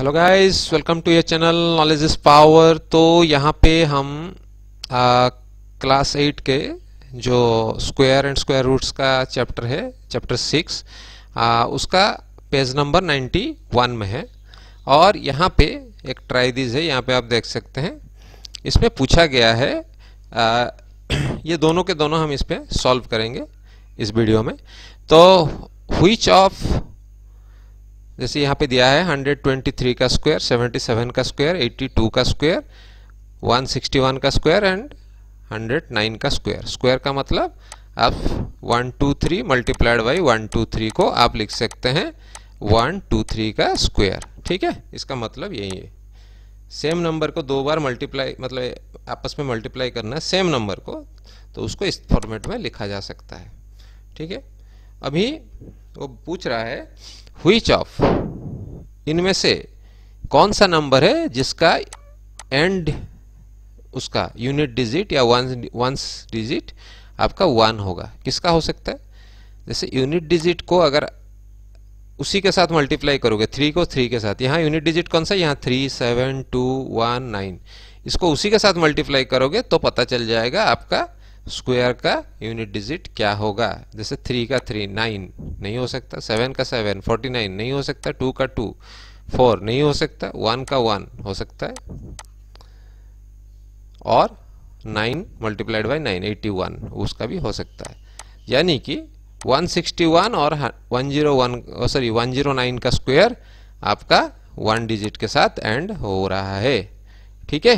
hello guys welcome to your channel knowledge is power तो यहाँ पे हम क्लास एट के जो स्क्वायर एंड स्क्वायर रूट्स का चैप्टर है चैप्टर सिक्स उसका पेज नंबर नाइन्टी वन में है और यहाँ पे एक ट्राइदीज है यहाँ पे आप देख सकते हैं इसमें पूछा गया है आ, ये दोनों के दोनों हम इस पर सॉल्व करेंगे इस वीडियो में तो हुई ऑफ जैसे यहाँ पे दिया है 123 का स्क्वायर 77 का स्क्वायर 82 का स्क्वायर 161 का स्क्वायर एंड 109 का स्क्वायर स्क्वायर का मतलब आप 1 2 3 मल्टीप्लाइड बाई 1 2 3 को आप लिख सकते हैं 1 2 3 का स्क्वायर ठीक है इसका मतलब यही है सेम नंबर को दो बार मल्टीप्लाई मतलब आपस में मल्टीप्लाई करना है सेम नंबर को तो उसको इस फॉर्मेट में लिखा जा सकता है ठीक है अभी वो पूछ रहा है हुई ऑफ इनमें से कौन सा नंबर है जिसका एंड उसका यूनिट डिजिट या वन वंस डिजिट आपका वन होगा किसका हो सकता है जैसे यूनिट डिजिट को अगर उसी के साथ मल्टीप्लाई करोगे थ्री को थ्री के साथ यहाँ यूनिट डिजिट कौन सा यहाँ three seven two one nine इसको उसी के साथ मल्टीप्लाई करोगे तो पता चल जाएगा आपका स्क्वायर का यूनिट डिजिट क्या होगा जैसे थ्री का थ्री नाइन नहीं हो सकता सेवन का सेवन फोर्टी नाइन नहीं हो सकता टू का टू फोर नहीं हो सकता वन का वन हो सकता है और nine multiplied by nine eighty one उसका भी हो सकता है यानी कि 161 और 101 सॉरी नाइन का स्क्वायर आपका वन डिजिट के साथ एंड हो रहा है ठीक है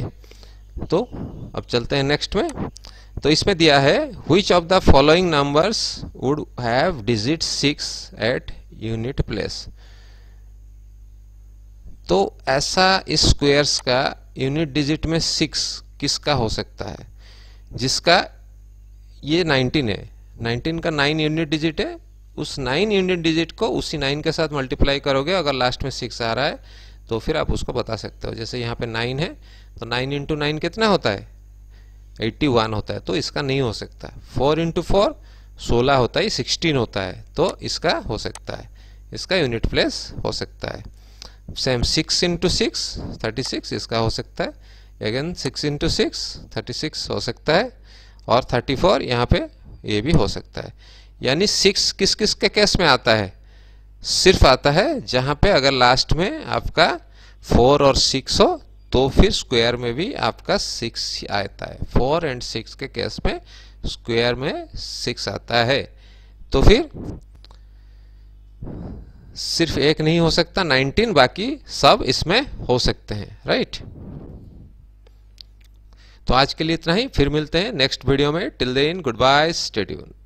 तो अब चलते हैं नेक्स्ट में तो इसमें दिया है which of the following numbers would have digit six eight unit place तो ऐसा इस स्क्वेयर्स का यूनिट डिजिट में सिक्स किसका हो सकता है जिसका ये नाइनटीन है नाइनटीन का नाइन यूनिट डिजिट है उस नाइन यूनिट डिजिट को उसी नाइन के साथ मल्टीप्लाई करोगे अगर लास्ट में सिक्स आ रहा है तो फिर आप उसको बता सकते हो जैसे यहाँ पे नाइन है तो नाइन इंटू नाइन कितना होता है एट्टी वन होता है तो इसका नहीं हो सकता फोर इंटू फोर सोलह होता है सिक्सटीन होता है तो इसका हो सकता है इसका यूनिट प्लेस हो सकता है same six into six thirty six इसका हो सकता है again six into six thirty six हो सकता है और थर्टी फोर यहाँ पर ये भी हो सकता है यानी सिक्स किस किस के केस में आता है सिर्फ आता है जहाँ पे अगर लास्ट में आपका फोर और सिक्स हो तो फिर स्क्वायर में भी आपका सिक्स आता है फोर एंड सिक्स के केस में स्क्वायर में सिक्स आता है तो फिर सिर्फ एक नहीं हो सकता नाइनटीन बाकी सब इसमें हो सकते हैं राइट तो आज के लिए इतना ही फिर मिलते हैं नेक्स्ट वीडियो में टिल देन गुड बाय स्टेड्यून